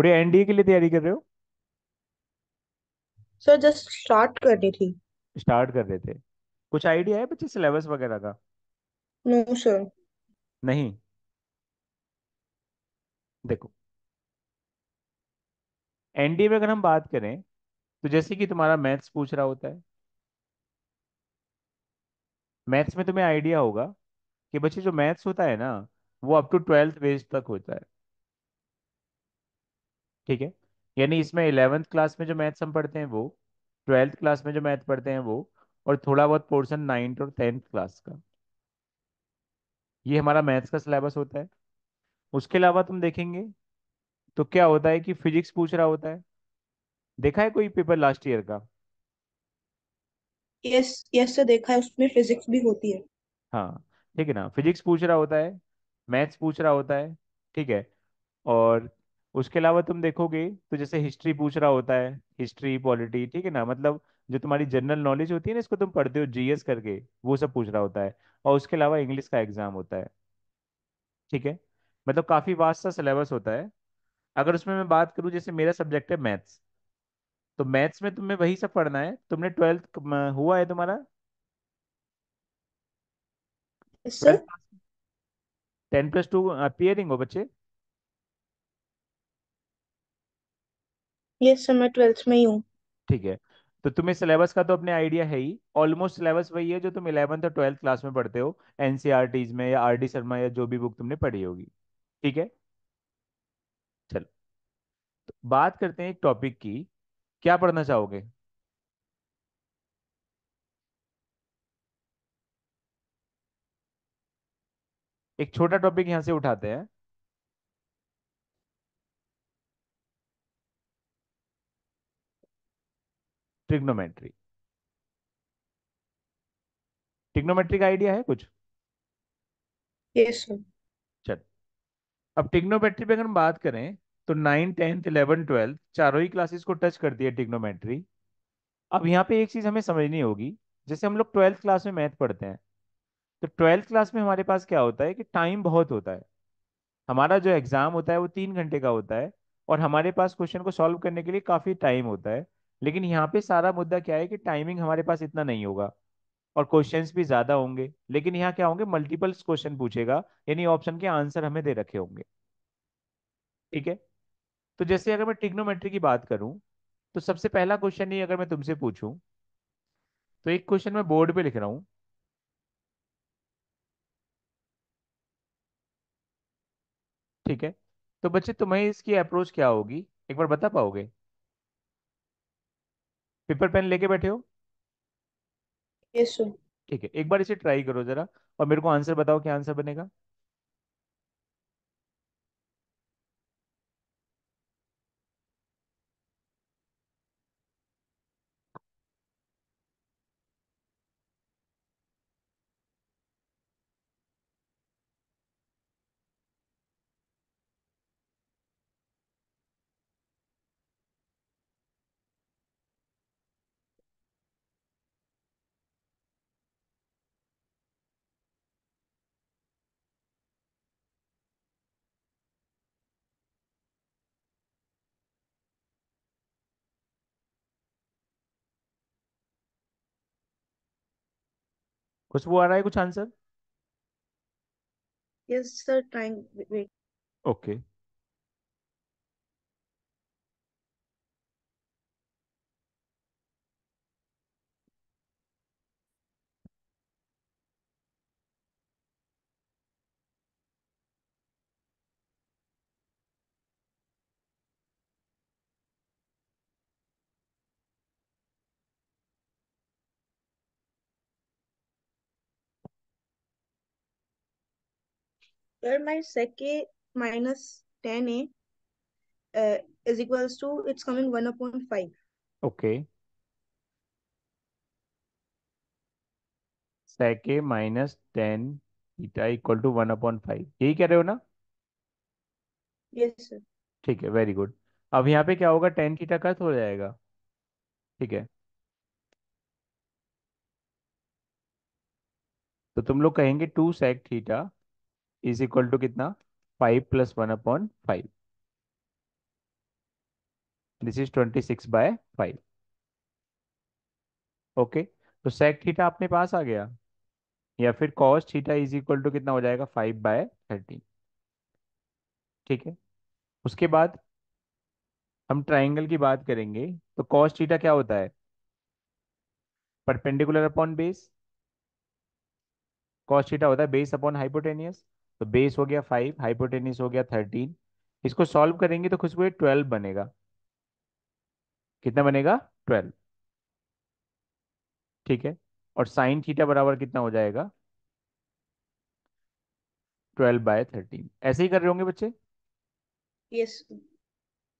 पूरे एनडीए के लिए तैयारी कर रहे हो सर जस्ट स्टार्ट कर रही थी स्टार्ट कर रहे थे कुछ आइडिया है बच्चे सिलेबस वगैरह का नो सर नहीं देखो एनडीए में अगर हम बात करें तो जैसे कि तुम्हारा मैथ्स पूछ रहा होता है मैथ्स में तुम्हें आइडिया होगा कि बच्चे जो मैथ्स होता है ना वो अप टू ट्वेल्थ बेस तक होता है ठीक है यानी इसमें इलेवेंथ क्लास में जो मैथ्स हम पढ़ते हैं वो ट्वेल्थ क्लास में जो मैथ पढ़ते हैं वो और थोड़ा बहुत पोर्शन नाइन्थ और टेंथ क्लास का ये हमारा मैथ्स का सिलेबस होता है उसके अलावा तुम देखेंगे तो क्या होता है कि फिजिक्स पूछ रहा होता है देखा है कोई पेपर लास्ट ईयर का यस यस सर देखा है उसमें फिजिक्स भी होती है हाँ ठीक है ना फिजिक्स पूछ रहा होता है मैथ्स पूछ रहा होता है ठीक है और उसके अलावा तुम देखोगे तो जैसे हिस्ट्री पूछ रहा होता है हिस्ट्री पॉलिटी ठीक है ना मतलब जो तुम्हारी जनरल नॉलेज होती है ना इसको तुम पढ़ते हो जीएस करके वो सब पूछ रहा होता है और उसके अलावा इंग्लिश का एग्जाम होता है ठीक है मतलब काफ़ी वास्ट सा सिलेबस होता है अगर उसमें मैं बात करूँ जैसे मेरा सब्जेक्ट है मैथ्स तो मैथ्स में तुम्हें वही सब पढ़ना है तुमने ट्वेल्थ हुआ है तुम्हारा टेन प्लस टू अपियरिंग हो बच्चे यस सर मैं ट्वेल्थ में ही हूँ ठीक है तो तुम्हें सिलेबस का तो अपने आइडिया है ही ऑलमोस्ट सिलेबस वही है जो तुम इलेवंथ और ट्वेल्थ क्लास में पढ़ते हो एनसीआर e में या आर डी शर्मा या जो भी बुक तुमने पढ़ी होगी ठीक है चलो तो बात करते हैं एक टॉपिक की क्या पढ़ना चाहोगे एक छोटा टॉपिक यहां से उठाते हैं ट्रिग्नोमेट्री ट्रिग्नोमेट्री का आइडिया है कुछ यस yes, चल अब ट्रिग्नोमेट्री पे अगर हम बात करें तो नाइन टेंथ इलेवन ट्वेल्थ चारों ही क्लासेस को टच करती है ट्रिग्नोमेट्री अब यहाँ पे एक चीज हमें समझनी होगी जैसे हम लोग ट्वेल्थ क्लास में मैथ पढ़ते हैं तो ट्वेल्थ क्लास में हमारे पास क्या होता है कि टाइम बहुत होता है हमारा जो एग्जाम होता है वो तीन घंटे का होता है और हमारे पास क्वेश्चन को सॉल्व करने के लिए काफी टाइम होता है लेकिन यहाँ पे सारा मुद्दा क्या है कि टाइमिंग हमारे पास इतना नहीं होगा और क्वेश्चंस भी ज्यादा होंगे लेकिन यहाँ क्या होंगे मल्टीपल्स क्वेश्चन पूछेगा यानी ऑप्शन के आंसर हमें दे रखे होंगे ठीक है तो जैसे अगर मैं टिग्नोमेट्री की बात करूं तो सबसे पहला क्वेश्चन ही अगर मैं तुमसे पूछूं तो एक क्वेश्चन मैं बोर्ड पे लिख रहा हूं ठीक है तो बच्चे तुम्हें इसकी अप्रोच क्या होगी एक बार बता पाओगे पेपर पेन लेके बैठे हो यस सर ठीक है एक बार इसे ट्राई करो जरा और मेरे को आंसर बताओ क्या आंसर बनेगा खुशबू आ रहा है कुछ answer yes sir time wait okay where my sec a minus tan a uh, is equals to, it's coming 1 upon 5. Okay. sec a minus ten theta equal to one upon five यही कह रहे हो ना yes, sir ठीक है very good अब यहाँ पे क्या होगा टेन थीटा कट हो जाएगा ठीक है तो तुम लोग कहेंगे two sec theta is equal to कितना five plus one upon five this is twenty six by five okay तो सेक थीटा अपने पास आ गया या फिर cos theta is equal to कितना हो जाएगा फाइव बाय थर्टीन ठीक है उसके बाद हम ट्राइंगल की बात करेंगे तो कॉस थीटा क्या होता है perpendicular upon base cos theta होता है बेस अपॉन हाइपोटेनियस तो बेस हो गया फाइव हाइपोटेनिस हो गया थर्टीन इसको सॉल्व करेंगे तो खुशबू ट्वेल्व बनेगा कितना बनेगा ट्वेल्व ठीक है और साइन थीटा बराबर कितना हो जाएगा ट्वेल्व बाय थर्टीन ऐसे ही कर रहे होंगे बच्चे yes.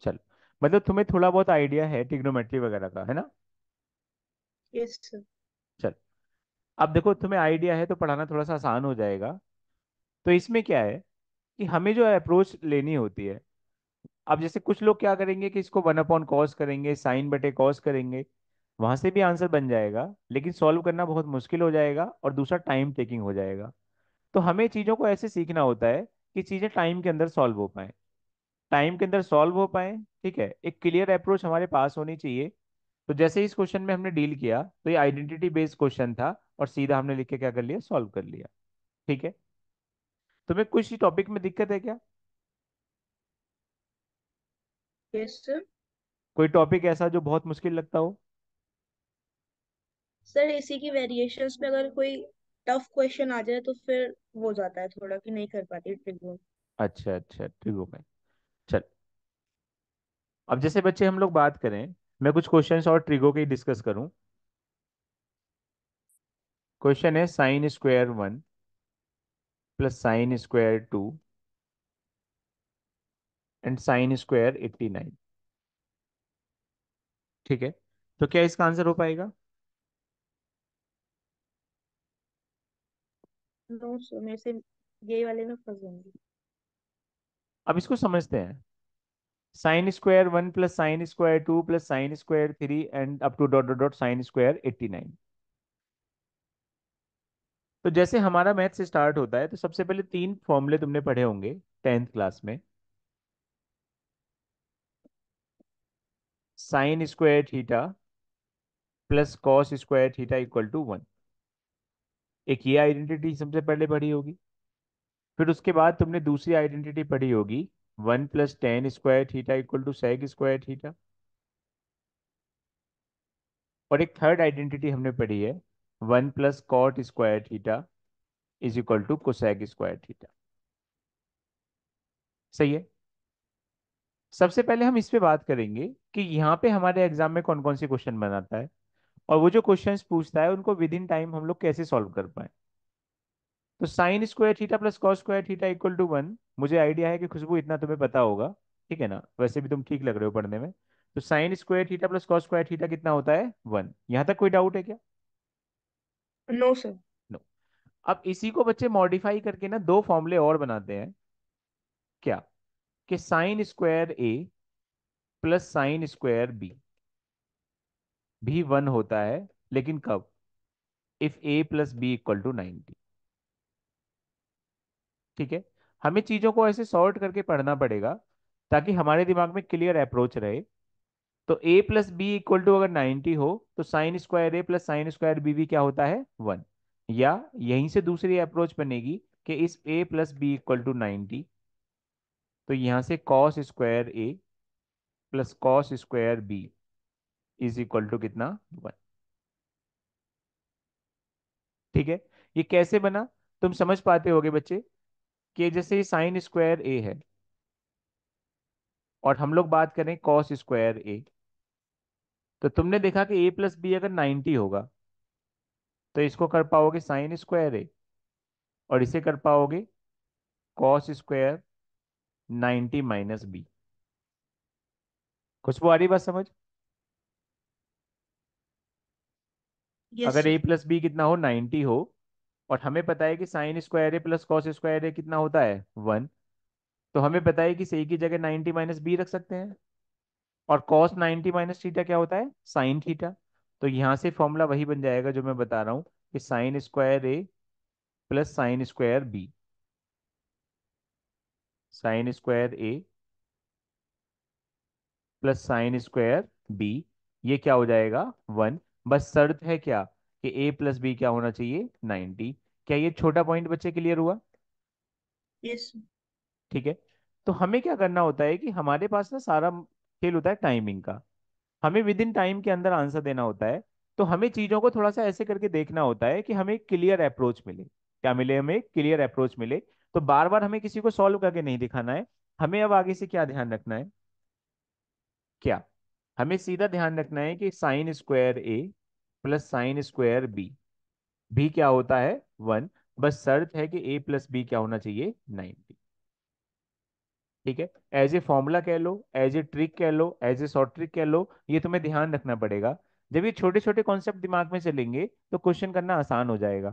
चलो मतलब तुम्हें थोड़ा बहुत आइडिया है टिग्नोमेट्री वगैरह का है ना यस yes, सर चल अब देखो तुम्हें आइडिया है तो पढ़ाना थोड़ा सा आसान हो जाएगा तो इसमें क्या है कि हमें जो अप्रोच लेनी होती है अब जैसे कुछ लोग क्या करेंगे कि इसको वन अपॉन कॉस करेंगे साइन बटे कॉस करेंगे वहां से भी आंसर बन जाएगा लेकिन सॉल्व करना बहुत मुश्किल हो जाएगा और दूसरा टाइम टेकिंग हो जाएगा तो हमें चीज़ों को ऐसे सीखना होता है कि चीज़ें टाइम के अंदर सॉल्व हो पाए टाइम के अंदर सॉल्व हो पाए ठीक है एक क्लियर अप्रोच हमारे पास होनी चाहिए तो जैसे इस क्वेश्चन में हमने डील किया तो ये आइडेंटिटी बेस्ड क्वेश्चन था और सीधा हमने लिख के क्या कर लिया सॉल्व कर लिया ठीक है तुम्हें कुछ ही टॉपिक में दिक्कत है क्या yes, कोई टॉपिक ऐसा जो बहुत मुश्किल लगता हो सर इसी की वेरिएशंस में अगर कोई टफ क्वेश्चन आ जाए तो फिर वो जाता है थोड़ा कि नहीं कर पाती ट्रिगो अच्छा अच्छा ट्रिगो में चल अब जैसे बच्चे हम लोग बात करें मैं कुछ क्वेश्चंस और ट्रिगो के डिस्कस करूं क्वेश्चन है sine square one plus sine square 2 and sine square 89 ठीक है तो क्या इसका आंसर हो पाएगा अब इसको समझते हैं sine square one plus sine square two plus sine square three and up to dot dot dot sine square eighty nine तो जैसे हमारा मैथ से स्टार्ट होता है तो सबसे पहले तीन फॉर्मूले तुमने पढ़े होंगे टेंथ क्लास में sine square theta plus cos square theta equal to one एक ये आइडेंटिटी सबसे पहले पढ़ी होगी फिर उसके बाद तुमने दूसरी आइडेंटिटी पढ़ी होगी one plus tan square theta equal to sec square theta और एक थर्ड आइडेंटिटी हमने पढ़ी है one plus cot square theta is equal to cosec square theta सही है सबसे पहले हम इस पे बात करेंगे कि यहाँ पे हमारे एग्जाम में कौन कौन से क्वेश्चन बनाता है और वो जो क्वेश्चन पूछता है उनको विद इन टाइम हम लोग कैसे सॉल्व कर पाए तो sine square theta plus cos square theta equal to one मुझे आइडिया है कि खुशबू इतना तुम्हें पता होगा ठीक है ना वैसे भी तुम ठीक लग रहे हो पढ़ने में तो sine square theta plus cos square theta कितना होता है वन यहाँ तक कोई डाउट है क्या नो सर नो अब इसी को बच्चे मॉडिफाई करके ना दो फॉर्मूले और बनाते हैं क्या कि sine square A plus sine square B भी वन होता है लेकिन कब if A plus B equal to ninety ठीक है हमें चीजों को ऐसे सॉर्ट करके पढ़ना पड़ेगा ताकि हमारे दिमाग में क्लियर अप्रोच रहे तो a plus B equal to अगर 90 हो तो sine square A plus sine square B भी क्या होता है वन या यहीं से दूसरी अप्रोच बनेगी कि इस a plus B equal to ninety तो यहां से cos square A plus cos square B is equal to कितना वन ठीक है ये कैसे बना तुम समझ पाते होगे बच्चे कि जैसे ये साइन स्क्वायर ए है और हम लोग बात करें कॉस स्क्वायर ए तो तुमने देखा कि ए प्लस बी अगर 90 होगा तो इसको कर पाओगे साइन स्क्वायर ए और इसे कर पाओगे कॉस स्क्वायर 90 माइनस बी कुछ आ रही बात समझ yes, अगर ए प्लस बी कितना हो 90 हो और हमें पता है कि sine square A plus cos square A कितना होता है वन तो हमें पता है कि सही की जगह नाइन्टी माइनस बी रख सकते हैं और कॉस नाइनटी माइनस थीटा क्या होता है साइन थीटा तो यहाँ से फॉर्मूला वही बन जाएगा जो मैं बता रहा हूँ कि sine square A plus sine square B sine square A plus sine square B ये क्या हो जाएगा वन बस शर्त है क्या कि ए प्लस बी क्या होना चाहिए नाइन्टी क्या ये छोटा पॉइंट बच्चे क्लियर हुआ यस yes. ठीक है तो हमें क्या करना होता है कि हमारे पास ना सारा खेल होता है टाइमिंग का हमें विद इन टाइम के अंदर आंसर देना होता है तो हमें चीज़ों को थोड़ा सा ऐसे करके देखना होता है कि हमें क्लियर अप्रोच मिले क्या मिले हमें क्लियर अप्रोच मिले तो बार बार हमें किसी को सॉल्व करके नहीं दिखाना है हमें अब आगे से क्या ध्यान रखना है क्या हमें सीधा ध्यान रखना है कि sine square A plus sine square B भी क्या होता है वन बस शर्त है कि ए प्लस बी क्या होना चाहिए नाइनटी ठीक है एज ए फॉर्मूला कह लो एज ए ट्रिक कह लो एज ए शॉर्ट ट्रिक कह लो ये तुम्हें ध्यान रखना पड़ेगा जब ये छोटे छोटे कॉन्सेप्ट दिमाग में चलेंगे तो क्वेश्चन करना आसान हो जाएगा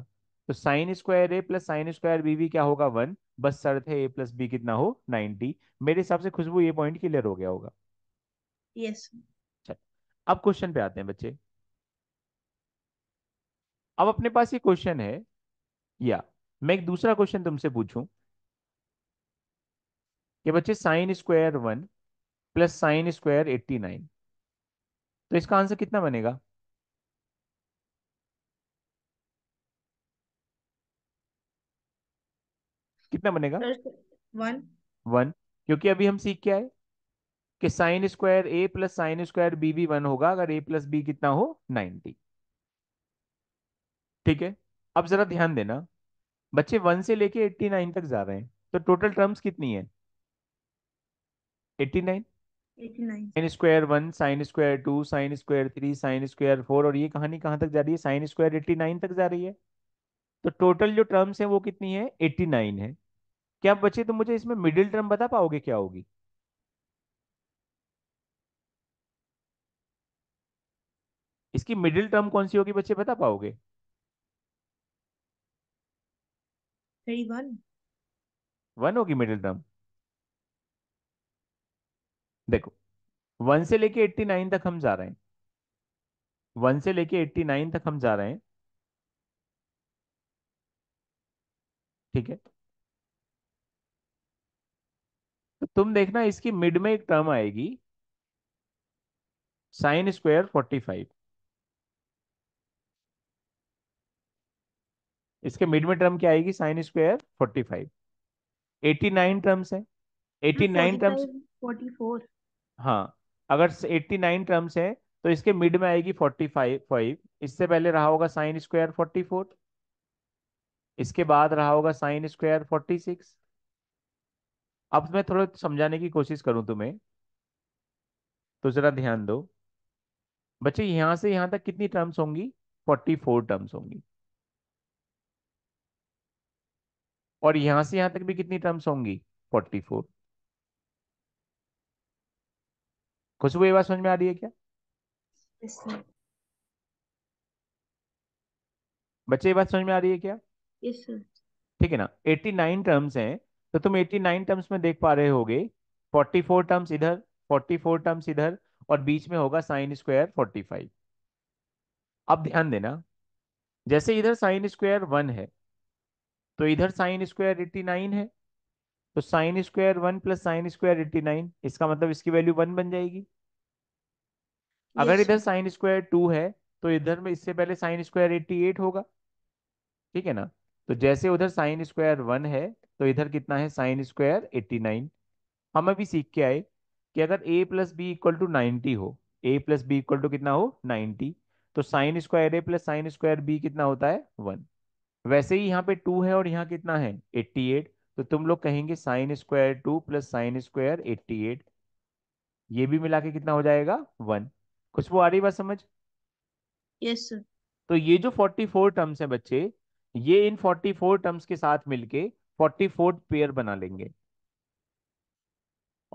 तो sine square A plus sine square B भी क्या होगा वन बस शर्त है ए प्लस बी कितना हो नाइनटी मेरे हिसाब से खुशबू ये पॉइंट क्लियर हो गया होगा यस yes. अब क्वेश्चन पे आते हैं बच्चे अब अपने पास ये क्वेश्चन है या मैं एक दूसरा क्वेश्चन तुमसे पूछूं ये बच्चे sine square one plus sine square eighty nine तो इसका आंसर कितना बनेगा कितना बनेगा वन क्योंकि अभी हम सीख क्या है कि sine square A plus sine square B भी वन होगा अगर ए प्लस बी कितना हो नाइनटी ठीक है अब जरा ध्यान देना बच्चे वन से लेके एट्टी नाइन तक जा रहे हैं तो टोटल टर्म्स कितनी है और ये कहानी कहाँ तक जा रही है साइन स्क्वायर एट्टी नाइन तक जा रही है तो टोटल जो टर्म्स है वो कितनी है एट्टी नाइन है क्या बचे तो मुझे इसमें मिडिल टर्म बता पाओगे क्या होगी इसकी मिडिल टर्म कौन सी होगी बच्चे बता पाओगे वन होगी मिडिल टर्म देखो वन से लेके एट्टी नाइन तक हम जा रहे हैं वन से लेके एट्टी नाइन तक हम जा रहे हैं ठीक है तो तुम देखना इसकी मिड में एक टर्म आएगी साइन स्क्वायर फोर्टी फाइव इसके मिड में टर्म क्या आएगी sine square forty five eighty nine terms है eighty nine terms forty four हाँ अगर 89 टर्म्स है तो इसके मिड में आएगी 45 फाइव इससे पहले रहा होगा साइन स्क्वायर 44 इसके बाद रहा होगा साइन स्क्वायर 46 अब मैं थोड़ा समझाने की कोशिश करूं तुम्हें तो जरा ध्यान दो बच्चे यहां से यहां तक कितनी टर्म्स होंगी 44 टर्म्स होंगी और यहां से यहां तक भी कितनी टर्म्स होंगी 44 खुशबू ये बात समझ में आ रही है क्या yes, बच्चे ये बात समझ में आ रही है क्या yes, ठीक है ना 89 टर्म्स हैं तो तुम 89 टर्म्स में देख पा रहे होगे 44 टर्म्स इधर 44 टर्म्स इधर और बीच में होगा साइन स्क्वायर 45 अब ध्यान देना जैसे इधर साइन स्क्वायर वन है तो इधर साइन स्क्वायर एट्टी नाइन है तो sine square one plus sine square eighty nine इसका मतलब इसकी वैल्यू वन बन जाएगी अगर इधर साइन स्क्वायर टू है तो इधर में इससे पहले साइन स्क्वायर एट्टी एट होगा ठीक है ना तो जैसे उधर साइन स्क्वायर वन है तो इधर कितना है साइन स्क्वायर एट्टी नाइन हम अभी सीख के आए कि अगर A plus B equal to ninety हो A plus B equal to कितना हो नाइनटी तो sine square A plus sine square B कितना होता है वन वैसे ही यहाँ पे टू है और यहाँ कितना है एट्टी एट तो तुम लोग कहेंगे sine square two plus sine square eighty eight ये भी मिला के कितना हो जाएगा वन खुशबू आ रही बात समझ यस yes, सर तो ये जो फोर्टी फोर टर्म्स है बच्चे ये इन फोर्टी फोर टर्म्स के साथ मिलके फोर्टी फोर पेयर बना लेंगे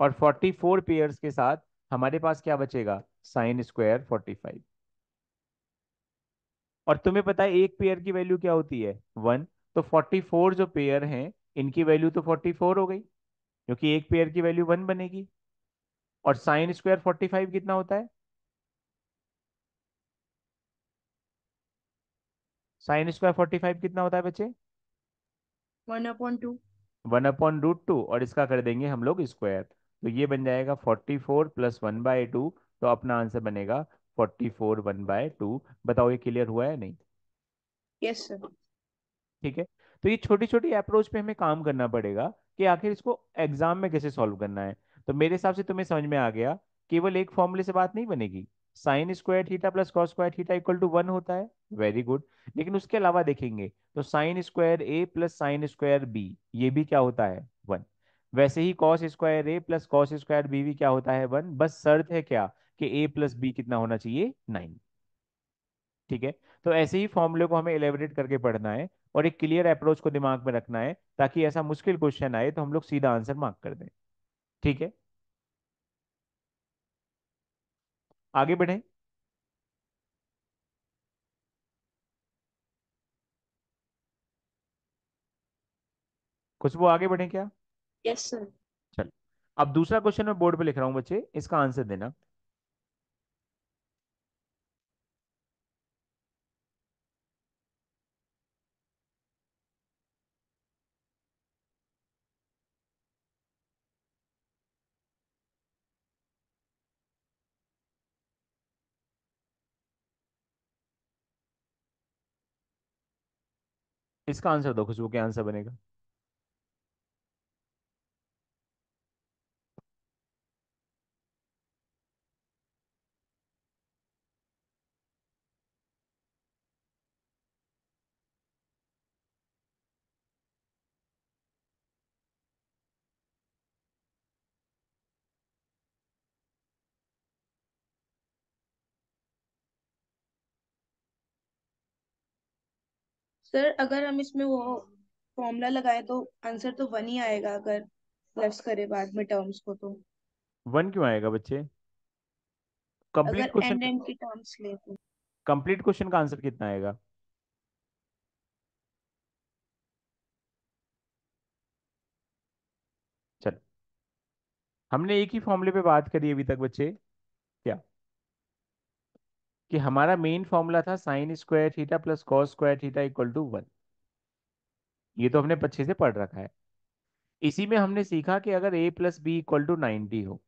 और फोर्टी फोर पेयर के साथ हमारे पास क्या बचेगा साइन स्क्वायर फोर्टी फाइव और तुम्हें पता है एक पेयर की वैल्यू क्या होती है वन तो फोर्टी फोर जो पेयर हैं इनकी वैल्यू तो फोर्टी फोर हो गई क्योंकि एक पेयर की वैल्यू वन बनेगी और साइन स्क्वायर फोर्टी फाइव कितना होता है साइन स्क्वायर फोर्टी फाइव कितना होता है बच्चे one upon two one upon root two और इसका कर देंगे हम लोग स्क्वायर तो ये बन जाएगा forty four plus one by two तो अपना आंसर बनेगा forty four one by two बताओ ये क्लियर हुआ है नहीं यस yes, सर ठीक है तो ये छोटी छोटी अप्रोच पे हमें काम करना पड़ेगा कि आखिर इसको एग्जाम में कैसे सॉल्व करना है तो मेरे हिसाब से तुम्हें समझ में आ गया केवल एक फॉर्मूले से बात नहीं बनेगी sine square theta plus cos square theta equal to one होता है वेरी गुड लेकिन उसके अलावा देखेंगे तो sine square A plus sine square B ये भी क्या होता है वन वैसे ही cos square A plus cos square B भी क्या होता है वन बस शर्त है क्या कि ए प्लस बी कितना होना चाहिए नाइन ठीक है तो ऐसे ही फॉर्मूले को हमें एलेबरेट करके पढ़ना है और एक क्लियर अप्रोच को दिमाग में रखना है ताकि ऐसा मुश्किल क्वेश्चन आए तो हम लोग सीधा आंसर मार्क कर दें ठीक है आगे बढ़े कुछ वो आगे बढ़े क्या यस yes, सर अब दूसरा क्वेश्चन मैं बोर्ड पे लिख रहा हूं बच्चे इसका आंसर देना इसका आंसर दो खुशबू क्या आंसर बनेगा सर अगर हम इसमें वो फॉर्मूला लगाए तो आंसर तो वन ही आएगा अगर प्लस करे बाद में टर्म्स को तो वन क्यों आएगा बच्चे कंप्लीट क्वेश्चन एंड एंड की टर्म्स ले तो कंप्लीट क्वेश्चन का आंसर कितना आएगा चल हमने एक ही फॉर्मूले पे बात करी अभी तक बच्चे क्या कि हमारा मेन फॉर्मूला था sine square theta plus cos square theta equal to one ये तो हमने पच्चीस से पढ़ रखा है इसी में हमने सीखा कि अगर A plus B equal to ninety हो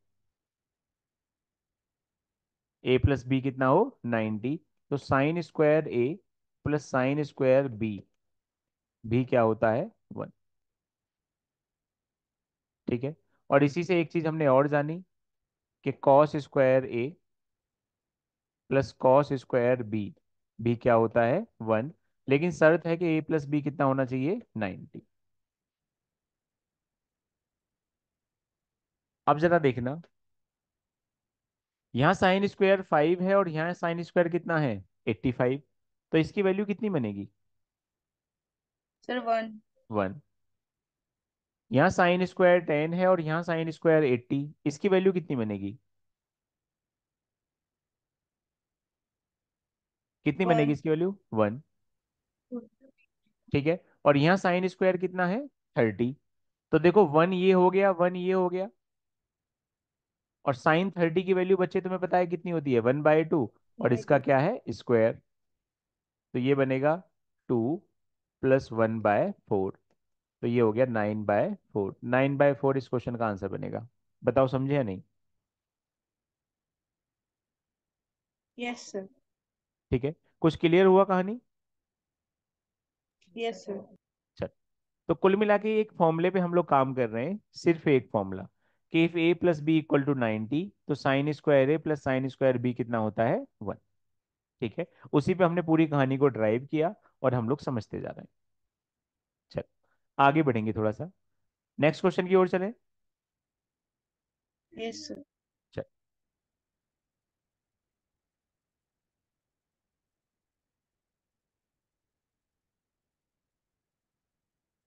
ए प्लस बी कितना हो नाइनटी तो sine square A plus sine square B भी क्या होता है वन ठीक है और इसी से एक चीज हमने और जानी कि cos square A plus cos square B B क्या होता है वन लेकिन शर्त है कि ए प्लस बी कितना होना चाहिए नाइन्टी अब जरा देखना यहाँ साइन स्क्वायर फाइव है और यहाँ साइन स्क्वायर कितना है एट्टी फाइव तो इसकी वैल्यू कितनी बनेगी सर वन वन यहाँ साइन स्क्वायर टेन है और यहाँ साइन स्क्वायर एट्टी इसकी वैल्यू कितनी बनेगी कितनी बनेगी इसकी वैल्यू वन ठीक है और यहाँ साइन स्क्वायर कितना है थर्टी तो देखो वन ये हो गया वन ये हो गया और साइन थर्टी की वैल्यू बच्चे तुम्हें पता है कितनी होती है वन बाय टू और इसका क्या है स्क्वायर तो ये बनेगा two plus one by four तो ये हो गया nine by four nine by four इस क्वेश्चन का आंसर बनेगा बताओ समझे या नहीं यस yes, सर ठीक है कुछ क्लियर हुआ कहानी यस yes, सर तो कुल मिला के एक फॉर्मूले पे हम लोग काम कर रहे हैं सिर्फ एक फॉर्मूला कि if A plus B equal to ninety तो sine square A plus sine square B कितना होता है वन ठीक है उसी पे हमने पूरी कहानी को ड्राइव किया और हम लोग समझते जा रहे हैं चल आगे बढ़ेंगे थोड़ा सा नेक्स्ट क्वेश्चन की ओर चले यस yes,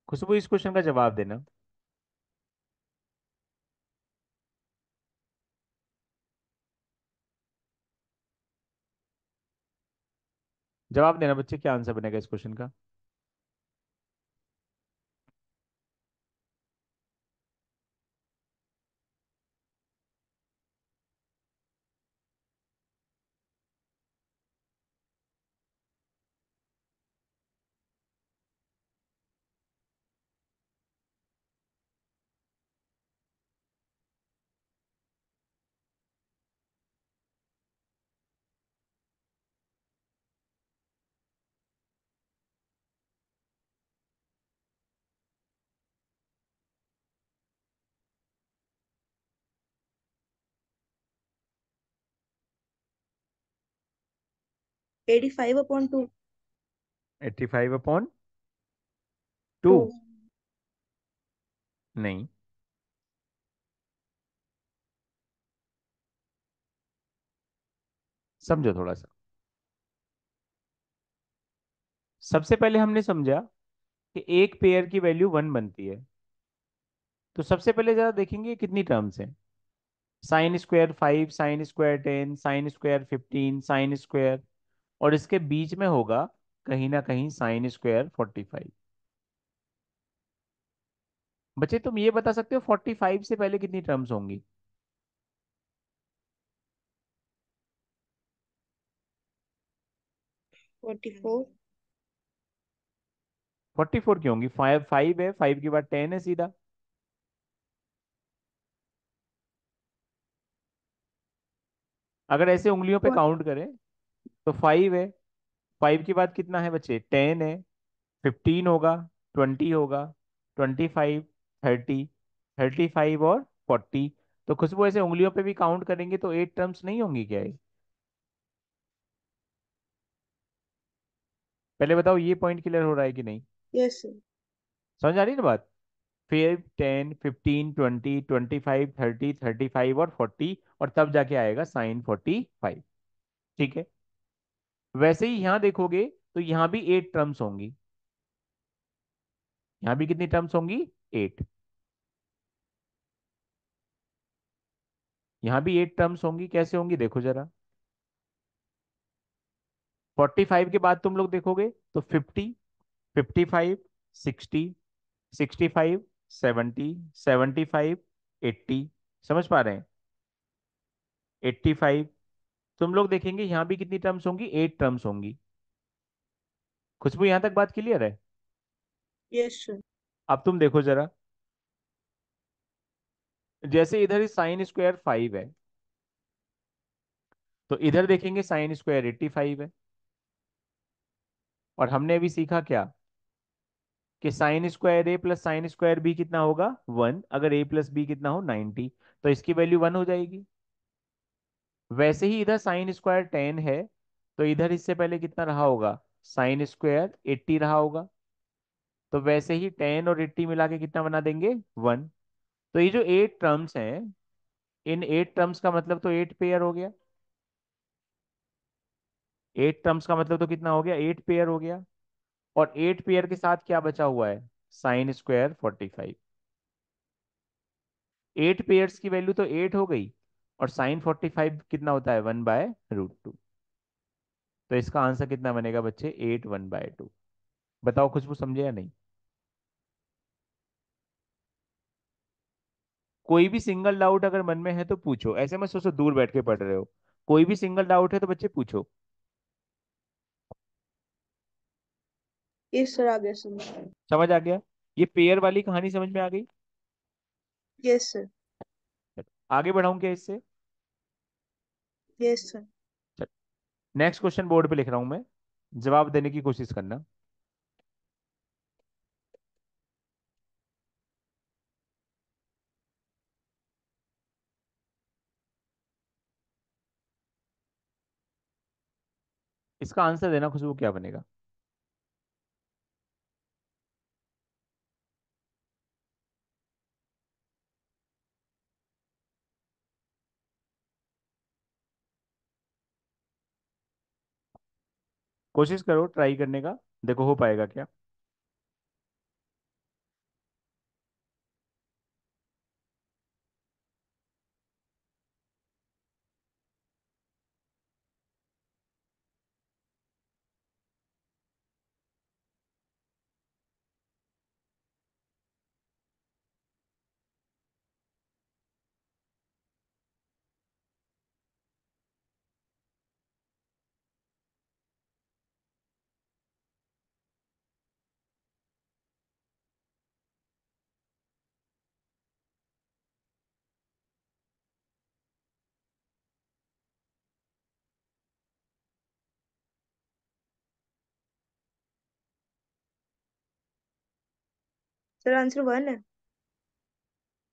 खुशबू इस क्वेश्चन का जवाब देना जवाब देना बच्चे क्या आंसर बनेगा इस क्वेश्चन का eighty five upon two eighty five upon two नहीं समझो थोड़ा सा सबसे पहले हमने समझा कि एक पेयर की वैल्यू वन बनती है तो सबसे पहले जरा देखेंगे कितनी टर्म्स हैं sine square five sine square ten sine square fifteen sine square और इसके बीच में होगा कहीं ना कहीं साइन स्क्वायर फोर्टी फाइव बच्चे तुम ये बता सकते हो फोर्टी फाइव से पहले कितनी टर्म्स होंगी फोर्टी फोर फोर्टी फोर क्यों होंगी फाइव फाइव है फाइव के बाद टेन है सीधा अगर ऐसे उंगलियों पे काउंट करें तो फाइव है फाइव के बाद कितना है बच्चे टेन है फिफ्टीन होगा ट्वेंटी होगा twenty five thirty thirty five और फोर्टी तो खुशबू ऐसे उंगलियों पे भी काउंट करेंगे तो एट टर्म्स नहीं होंगी क्या ये पहले बताओ ये पॉइंट क्लियर हो रहा है कि नहीं यस yes, समझ आ रही ना बात फिर ten fifteen twenty twenty five thirty thirty five और फोर्टी और तब जाके आएगा साइन फोर्टी फाइव ठीक है वैसे ही यहां देखोगे तो यहां भी एट टर्म्स होंगी यहां भी कितनी टर्म्स होंगी एट यहां भी एट टर्म्स होंगी कैसे होंगी देखो जरा 45 के बाद तुम लोग देखोगे तो 50, 55, 60, 65, 70, 75, 80 समझ पा रहे हैं 85, तो हम लोग देखेंगे यहां भी कितनी टर्म्स होंगी एट टर्म्स होंगी खुशबू यहां तक बात क्लियर है यस yes, अब तुम देखो जरा जैसे इधर साइन स्क्वायर फाइव है तो इधर देखेंगे साइन स्क्वायर एट्टी फाइव है और हमने अभी सीखा क्या कि sine square A plus sine square B कितना होगा वन अगर ए प्लस बी कितना हो नाइनटी तो इसकी वैल्यू वन हो जाएगी वैसे ही इधर साइन स्क्वायर टेन है तो इधर इससे पहले कितना रहा होगा साइन स्क्वायर एट्टी रहा होगा तो वैसे ही टेन और एट्टी मिला के कितना बना देंगे वन तो ये जो एट टर्म्स हैं इन एट टर्म्स का मतलब तो एट पेयर हो गया एट टर्म्स का मतलब तो कितना हो गया एट पेयर हो गया और एट पेयर के साथ क्या बचा हुआ है sine square forty five eight pairs की वैल्यू तो एट हो गई और साइन फोर्टी फाइव कितना होता है वन बाय रूट टू तो इसका आंसर कितना बनेगा बच्चे एट वन बाय टू बताओ कुछ वो समझे या नहीं कोई भी सिंगल डाउट अगर मन में है तो पूछो ऐसे मत सोचो दूर बैठ के पढ़ रहे हो कोई भी सिंगल डाउट है तो बच्चे पूछो सर आ गया समझ आ गया ये पेयर वाली कहानी समझ में आ गई यस सर आगे बढ़ाऊं क्या इससे सर नेक्स्ट क्वेश्चन बोर्ड पे लिख रहा हूं मैं जवाब देने की कोशिश करना इसका आंसर देना खुशबू क्या बनेगा कोशिश करो ट्राई करने का देखो हो पाएगा क्या सर आंसर वन है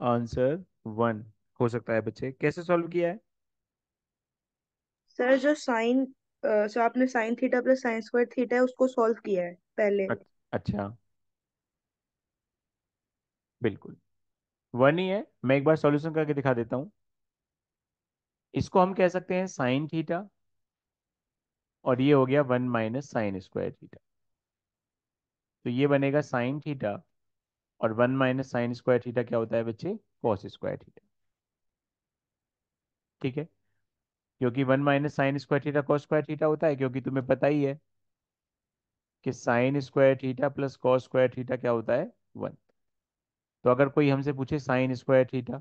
आंसर वन हो सकता है बच्चे कैसे सॉल्व किया है सर जो साइन सर आपने sine theta plus sine square theta है उसको सॉल्व किया है पहले अच्छा बिल्कुल वन ही है मैं एक बार सॉल्यूशन करके दिखा देता हूं इसको हम कह सकते हैं साइन थीटा और ये हो गया one minus sine square theta तो ये बनेगा साइन थीटा और one minus sine square theta क्या होता है बच्चे कॉस स्क्वायर थीटा ठीक है क्योंकि one minus sine square theta cos square theta होता है क्योंकि तुम्हें पता ही है कि sine square theta plus cos square theta क्या होता है वन तो अगर कोई हमसे पूछे साइन स्क्वायर थीटा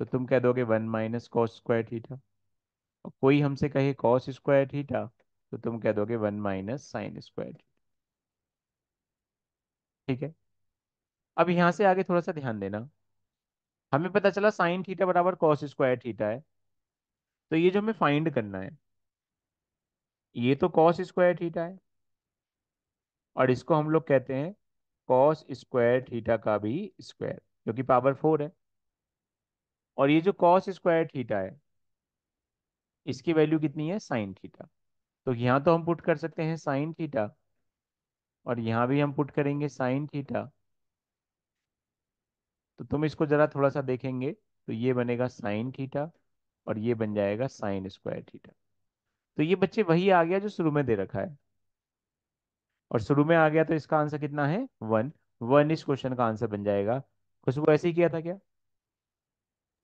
तो तुम कह दोगे one minus cos square theta और कोई हमसे कहे कॉस स्क्वायर थीटा तो तुम कह दोगे वन माइनस साइन स्क्वायर ठीक है अब यहाँ से आगे थोड़ा सा ध्यान देना हमें पता चला साइन थीटा बराबर कॉस स्क्वायर थीटा है तो ये जो हमें फाइंड करना है ये तो कॉस स्क्वायर थीटा है और इसको हम लोग कहते हैं कॉस स्क्वायर थीटा का भी स्क्वायर क्योंकि पावर फोर है और ये जो कॉस स्क्वायर थीटा है इसकी वैल्यू कितनी है साइन थीटा तो यहाँ तो हम पुट कर सकते हैं साइन थीटा और यहाँ भी हम पुट करेंगे साइन थीटा तो तुम इसको जरा थोड़ा सा देखेंगे तो ये बनेगा साइन थीटा और ये बन जाएगा साइन स्क्वायर थीटा तो ये बच्चे वही आ गया जो शुरू में दे रखा है और शुरू में आ गया तो इसका आंसर कितना है वन वन इस क्वेश्चन का आंसर बन जाएगा खुशबू ऐसे ही किया था क्या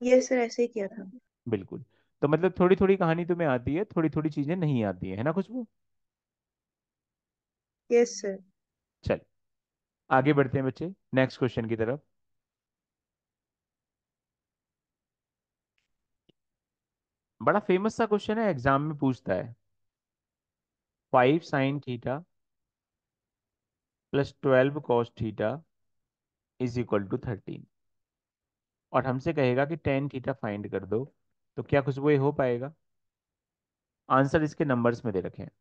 ये सर ऐसे ही किया था बिल्कुल तो मतलब थोड़ी थोड़ी कहानी तुम्हें आती है थोड़ी थोड़ी चीजें नहीं आती है, है ना खुशबू यस सर चल आगे बढ़ते हैं बच्चे नेक्स्ट क्वेश्चन की तरफ बड़ा फेमस सा क्वेश्चन है एग्जाम में पूछता है five sine theta plus twelve cos theta is equal to thirteen और हमसे कहेगा कि टेन थीटा फाइंड कर दो तो क्या खुशबू ये हो पाएगा आंसर इसके नंबर्स में दे रखे हैं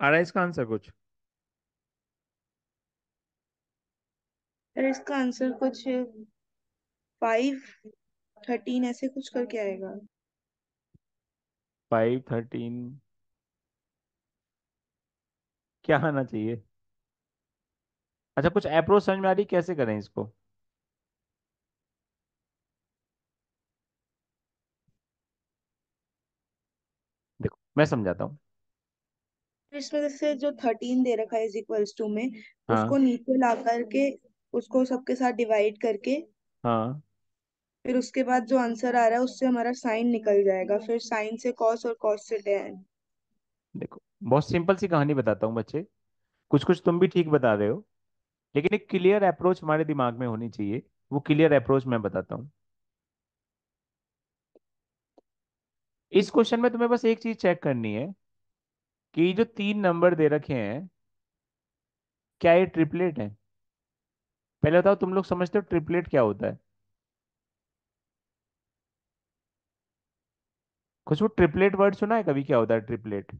आ रहा है इसका आंसर कुछ इसका आंसर कुछ फाइव थर्टीन ऐसे कुछ करके आएगा फाइव थर्टीन क्या आना चाहिए अच्छा कुछ अप्रोच समझ में आ रही कैसे करें इसको देखो मैं समझाता हूँ इसमें से जो थर्टीन दे रखा है इक्वल्स टू में हाँ. उसको नीचे ला करके उसको सबके साथ डिवाइड करके हाँ फिर उसके बाद जो आंसर आ रहा है उससे हमारा साइन निकल जाएगा फिर साइन से कॉस और कॉस से टेन देखो बहुत सिंपल सी कहानी बताता हूँ बच्चे कुछ कुछ तुम भी ठीक बता रहे हो लेकिन एक क्लियर अप्रोच हमारे दिमाग में होनी चाहिए वो क्लियर अप्रोच मैं बताता हूँ इस क्वेश्चन में तुम्हें बस एक चीज चेक करनी है कि जो तीन नंबर दे रखे हैं क्या ये ट्रिपलेट है पहले बताओ तुम लोग समझते हो ट्रिपलेट क्या होता है कुछ वो ट्रिपलेट वर्ड सुना है कभी क्या होता है ट्रिपलेट